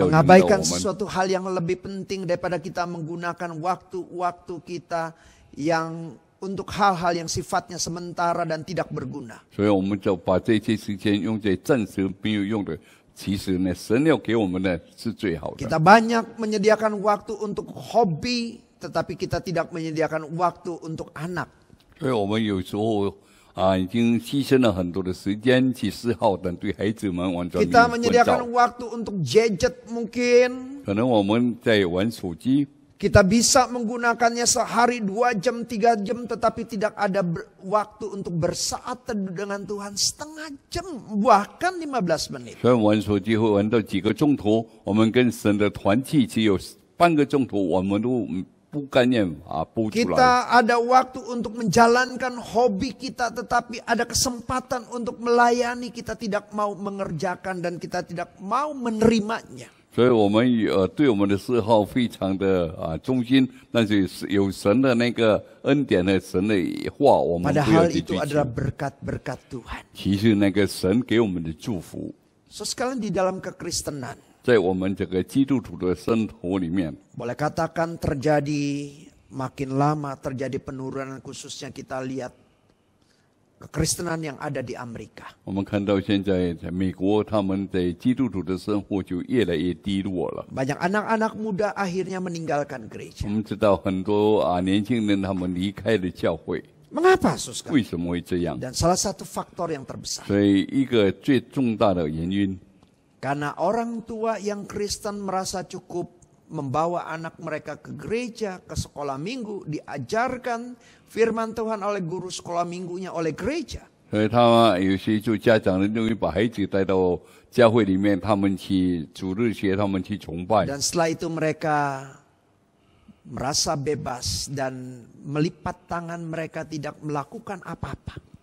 Mengabaikan sesuatu hal yang lebih penting daripada kita menggunakan waktu-waktu kita yang untuk hal-hal yang sifatnya sementara dan tidak berguna. Kita banyak menyediakan waktu untuk hobi, tetapi kita tidak menyediakan waktu untuk anak. 所以我们有时候啊，已经牺牲了很多的时间去嗜好等，对孩子们完全。kita menyediakan waktu untuk jajat mungkin. 可能我们在玩手机。kita bisa menggunakannya sehari dua jam tiga jam, tetapi tidak ada waktu untuk bersaat dengan Tuhan setengah jam, bahkan lima belas menit。所以玩手机会玩到几个钟头，我们跟神的团契只有半个钟头，我们都。bukannya ah, kita ada waktu untuk menjalankan hobi kita tetapi ada kesempatan untuk melayani kita tidak mau mengerjakan dan kita tidak mau menerimanya Padahal itu adalah berkat-berkat kita sekarang di dalam kekristenan。boleh katakan terjadi makin lama terjadi penurunan khususnya kita lihat kekristenan yang ada di Amerika. 我们看到现在在美国，他们的基督徒的生活就越来越低落了。Banyak anak-anak muda akhirnya meninggalkan gereja. 我们知道很多啊年轻人他们离开了教会。Mengapa, Suska? salah satu faktor yang terbesar. Karena orang tua yang Kristen merasa cukup membawa anak mereka ke gereja, ke sekolah minggu, diajarkan firman Tuhan oleh guru sekolah minggunya, oleh gereja. dan setelah itu mereka merasa bebas dan melipat tangan mereka tidak melakukan apa-apa.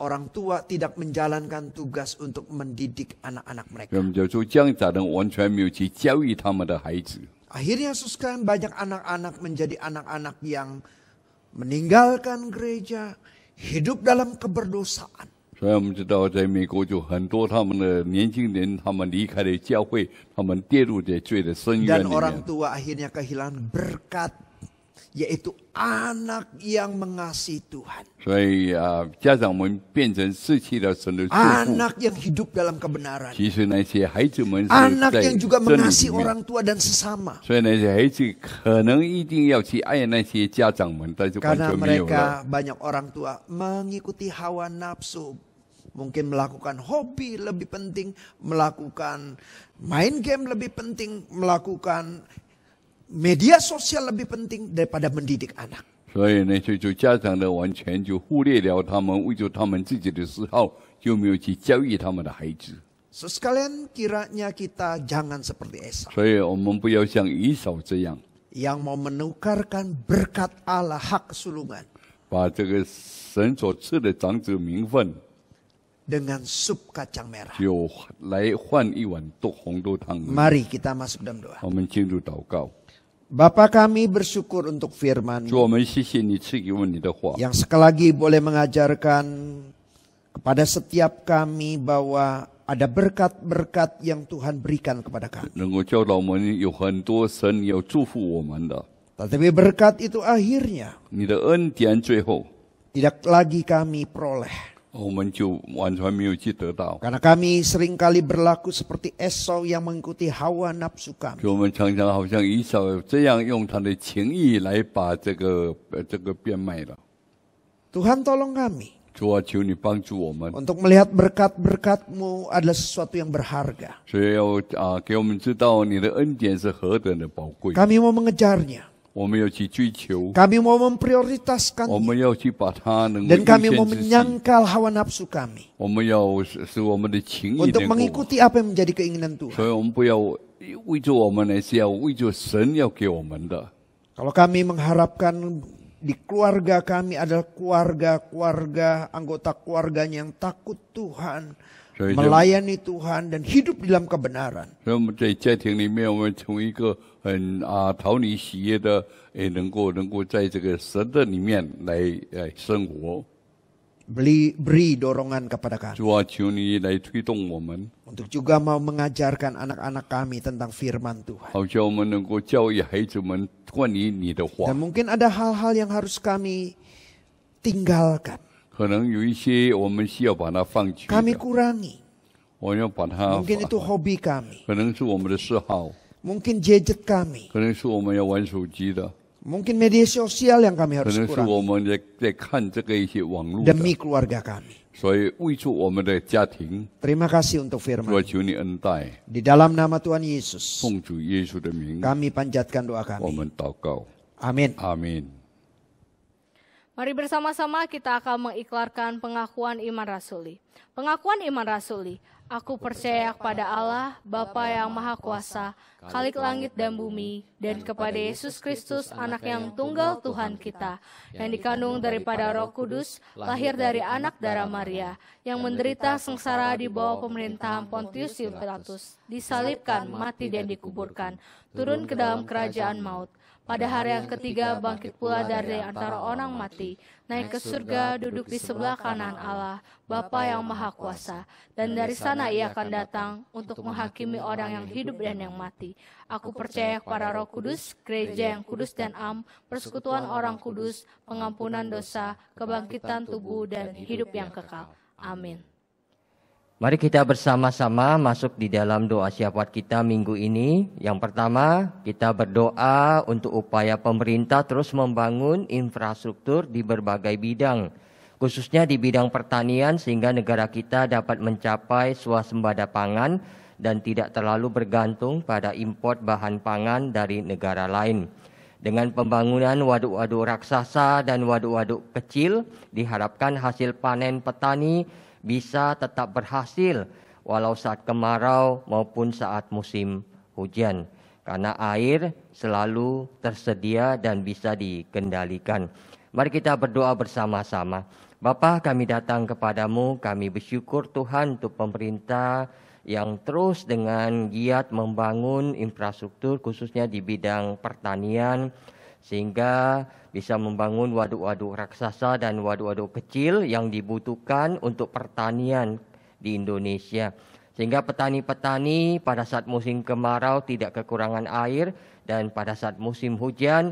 orang tua tidak menjalankan tugas untuk mendidik anak-anak mereka. Akhirnya sekarang banyak anak-anak menjadi anak-anak yang meninggalkan gereja, hidup dalam keberdosaan. Dan orang tua akhirnya kehilangan berkat yaitu anak yang mengasihi Tuhan. Anak yang hidup dalam kebenaran. anak yang juga mengasihi orang tua dan sesama. Karena mereka banyak orang tua mengikuti hawa nafsu, mungkin melakukan hobi lebih penting, melakukan main game lebih penting, melakukan media sosial lebih penting daripada mendidik anak. sekalian kiranya kita jangan seperti Esau. 所以我们不要像以扫这样，yang mau menukarkan berkat Allah hak kesulungan 把这个神所赐的长子名分，dengan sup kacang merah. 就来换一碗豆红豆汤。Mari kita masuk dalam doa. 我们进入祷告。Bapa kami bersyukur untuk firman yang sekali lagi boleh mengajarkan kepada setiap kami bahwa ada berkat-berkat yang Tuhan berikan kepada kami. Tetapi berkat itu akhirnya tidak lagi kami peroleh. Karena kami seringkali berlaku seperti Esau yang mengikuti hawa nafsu kami. Tuhan tolong kami. Untuk melihat berkat-berkatmu adalah sesuatu yang berharga. kami. mau mengejarnya kami mau memprioritaskan dan kami mau menyangkal hawa nafsu kami untuk mengikuti apa yang menjadi keinginan Tuhan. Kalau kami mengharapkan di keluarga kami adalah keluarga-keluarga anggota keluarganya yang takut Tuhan, melayani Tuhan dan hidup dalam kebenaran. Beli, beri dorongan kepada kami. Untuk juga mau mengajarkan anak-anak kami tentang firman Tuhan. Dan mungkin ada hal-hal yang harus kami tinggalkan. Kami kurangi. Mungkin itu hobi kami. Mungkin gadget kami. Mungkin media sosial yang kami harus kurangi. Demi keluarga kami. Terima kasih untuk firman. Di dalam nama Tuhan Yesus. Kami panjatkan doa Amin. Amin. Mari bersama-sama kita akan mengiklarkan pengakuan iman rasuli. Pengakuan iman rasuli, aku percaya kepada Allah, Bapa yang Maha Kuasa, kalik langit dan bumi, dan kepada Yesus Kristus, anak yang tunggal Tuhan kita, yang dikandung daripada roh kudus, lahir dari anak darah Maria, yang menderita sengsara di bawah pemerintahan Pontius Pilatus, disalibkan, mati dan dikuburkan, turun ke dalam kerajaan maut, pada hari yang ketiga bangkit pula dari antara orang mati, naik ke surga, duduk di sebelah kanan Allah, Bapa yang Maha Kuasa. Dan dari sana ia akan datang untuk menghakimi orang yang hidup dan yang mati. Aku percaya kepada Roh Kudus, gereja yang kudus dan am, persekutuan orang kudus, pengampunan dosa, kebangkitan tubuh dan hidup yang kekal. Amin. Mari kita bersama-sama masuk di dalam doa syafaat kita minggu ini. Yang pertama, kita berdoa untuk upaya pemerintah terus membangun infrastruktur di berbagai bidang, khususnya di bidang pertanian sehingga negara kita dapat mencapai swasembada pangan dan tidak terlalu bergantung pada impor bahan pangan dari negara lain. Dengan pembangunan waduk-waduk raksasa dan waduk-waduk kecil, diharapkan hasil panen petani bisa tetap berhasil walau saat kemarau maupun saat musim hujan karena air selalu tersedia dan bisa dikendalikan. Mari kita berdoa bersama-sama. Bapa, kami datang kepadamu, kami bersyukur Tuhan untuk pemerintah yang terus dengan giat membangun infrastruktur khususnya di bidang pertanian, sehingga bisa membangun waduk-waduk raksasa dan waduk-waduk kecil yang dibutuhkan untuk pertanian di Indonesia. Sehingga petani-petani pada saat musim kemarau tidak kekurangan air dan pada saat musim hujan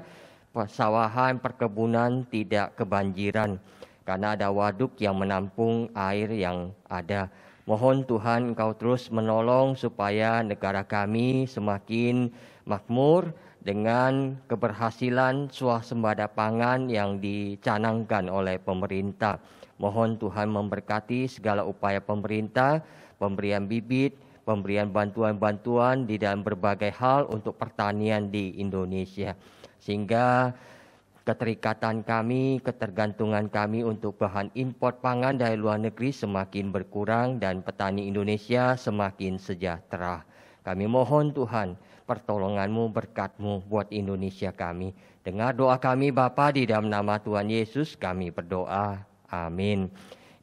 persawahan perkebunan tidak kebanjiran karena ada waduk yang menampung air yang ada. Mohon Tuhan Engkau terus menolong supaya negara kami semakin makmur, dengan keberhasilan swasembada pangan yang dicanangkan oleh pemerintah. Mohon Tuhan memberkati segala upaya pemerintah, pemberian bibit, pemberian bantuan-bantuan di dalam berbagai hal untuk pertanian di Indonesia. Sehingga keterikatan kami, ketergantungan kami untuk bahan impor pangan dari luar negeri semakin berkurang dan petani Indonesia semakin sejahtera. Kami mohon Tuhan, pertolonganmu, berkatmu buat Indonesia kami. Dengar doa kami Bapa di dalam nama Tuhan Yesus kami berdoa. Amin.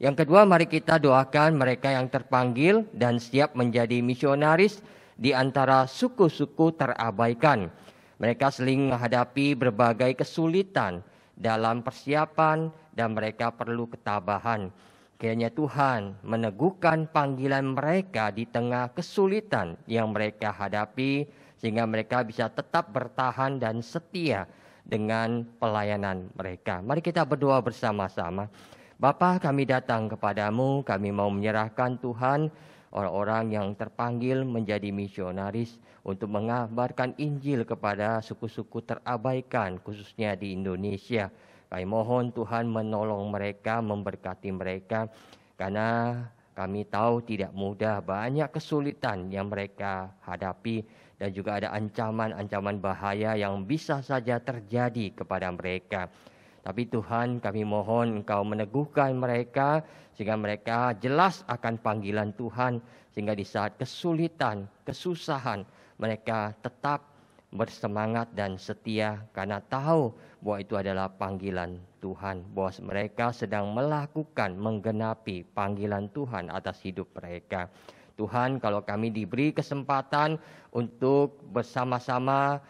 Yang kedua mari kita doakan mereka yang terpanggil dan siap menjadi misionaris di antara suku-suku terabaikan. Mereka seling menghadapi berbagai kesulitan dalam persiapan dan mereka perlu ketabahan. Kiranya Tuhan meneguhkan panggilan mereka di tengah kesulitan yang mereka hadapi sehingga mereka bisa tetap bertahan dan setia dengan pelayanan mereka. Mari kita berdoa bersama-sama. Bapa, kami datang kepadamu, kami mau menyerahkan Tuhan orang-orang yang terpanggil menjadi misionaris untuk mengabarkan Injil kepada suku-suku terabaikan khususnya di Indonesia. Kami mohon Tuhan menolong mereka, memberkati mereka karena kami tahu tidak mudah, banyak kesulitan yang mereka hadapi dan juga ada ancaman-ancaman bahaya yang bisa saja terjadi kepada mereka. Tapi Tuhan kami mohon engkau meneguhkan mereka sehingga mereka jelas akan panggilan Tuhan sehingga di saat kesulitan, kesusahan mereka tetap bersemangat dan setia karena tahu bahwa itu adalah panggilan Tuhan, bahwa mereka sedang melakukan menggenapi panggilan Tuhan atas hidup mereka. Tuhan, kalau kami diberi kesempatan untuk bersama-sama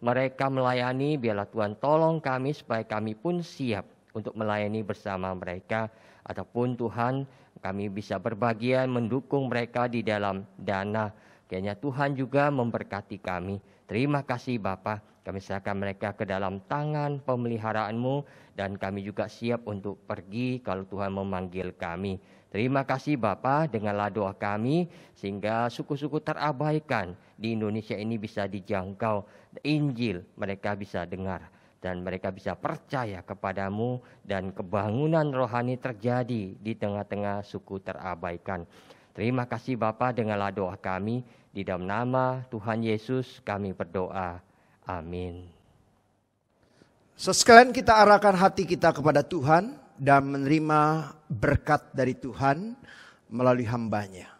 mereka melayani, biarlah Tuhan tolong kami supaya kami pun siap untuk melayani bersama mereka ataupun Tuhan kami bisa berbagian mendukung mereka di dalam dana. Kayaknya Tuhan juga memberkati kami. Terima kasih Bapa. Kami serahkan mereka ke dalam tangan pemeliharaanmu dan kami juga siap untuk pergi kalau Tuhan memanggil kami. Terima kasih Bapa, denganlah doa kami sehingga suku-suku terabaikan di Indonesia ini bisa dijangkau. Injil mereka bisa dengar dan mereka bisa percaya kepadamu dan kebangunan rohani terjadi di tengah-tengah suku terabaikan. Terima kasih Bapa, dengan doa kami di dalam nama Tuhan Yesus kami berdoa. Amin. Sesekalian kita arahkan hati kita kepada Tuhan dan menerima berkat dari Tuhan melalui hambanya.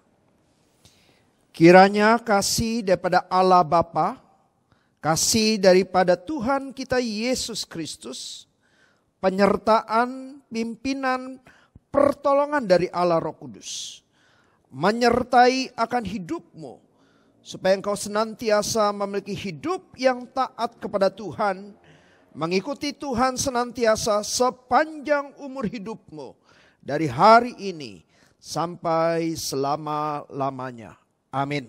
Kiranya kasih daripada Allah Bapa, kasih daripada Tuhan kita Yesus Kristus, penyertaan, pimpinan, pertolongan dari Allah Roh Kudus menyertai akan hidupmu supaya engkau senantiasa memiliki hidup yang taat kepada Tuhan, mengikuti Tuhan senantiasa sepanjang umur hidupmu dari hari ini sampai selama-lamanya. Amin.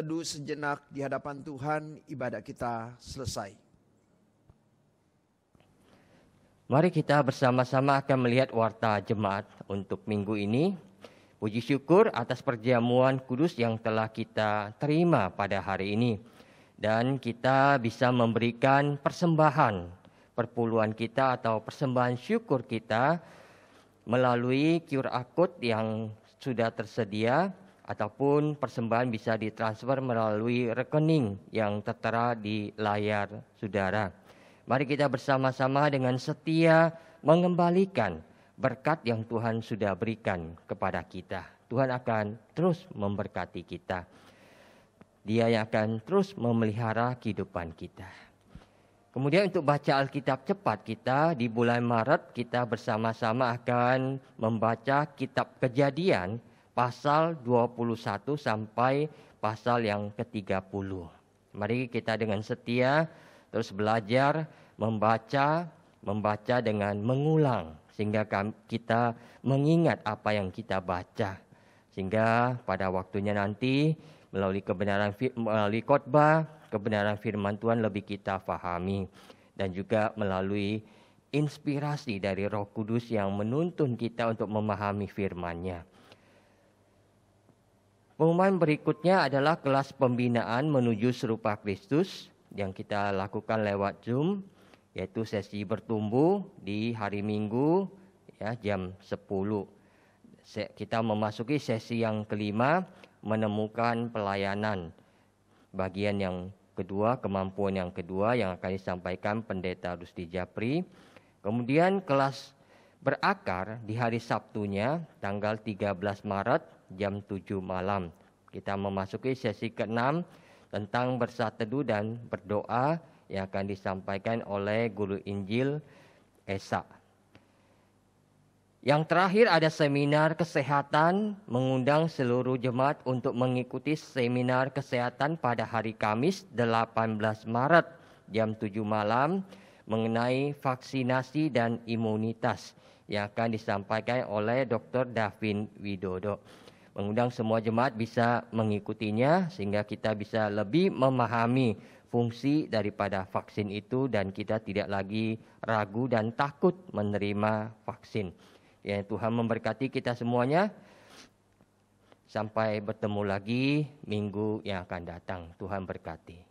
berteduh sejenak di hadapan Tuhan, ibadah kita selesai. Mari kita bersama-sama akan melihat warta jemaat untuk minggu ini. Puji syukur atas perjamuan kudus yang telah kita terima pada hari ini. Dan kita bisa memberikan persembahan, perpuluhan kita atau persembahan syukur kita melalui QR Code yang sudah tersedia ataupun persembahan bisa ditransfer melalui rekening yang tertera di layar saudara. Mari kita bersama-sama dengan setia mengembalikan berkat yang Tuhan sudah berikan kepada kita. Tuhan akan terus memberkati kita. Dia yang akan terus memelihara kehidupan kita. Kemudian untuk baca Alkitab cepat kita di bulan Maret kita bersama-sama akan membaca kitab Kejadian pasal 21 sampai pasal yang ke-30. Mari kita dengan setia terus belajar membaca, membaca dengan mengulang sehingga kita mengingat apa yang kita baca. Sehingga pada waktunya nanti melalui kebenaran melalui khotbah, kebenaran firman Tuhan lebih kita fahami dan juga melalui inspirasi dari Roh Kudus yang menuntun kita untuk memahami firman-Nya. Pengumuman berikutnya adalah kelas pembinaan menuju serupa Kristus yang kita lakukan lewat Zoom yaitu sesi bertumbuh di hari Minggu ya jam 10. Kita memasuki sesi yang kelima menemukan pelayanan. Bagian yang kedua, kemampuan yang kedua yang akan disampaikan Pendeta Rusti Japri. Kemudian kelas berakar di hari Sabtunya tanggal 13 Maret jam 7 malam. Kita memasuki sesi ke-6 tentang bersatu dan berdoa yang akan disampaikan oleh guru Injil Esa. Yang terakhir ada seminar kesehatan mengundang seluruh jemaat untuk mengikuti seminar kesehatan pada hari Kamis 18 Maret jam 7 malam mengenai vaksinasi dan imunitas yang akan disampaikan oleh Dr. Davin Widodo mengundang semua jemaat bisa mengikutinya sehingga kita bisa lebih memahami fungsi daripada vaksin itu dan kita tidak lagi ragu dan takut menerima vaksin. Ya Tuhan memberkati kita semuanya. Sampai bertemu lagi minggu yang akan datang. Tuhan berkati.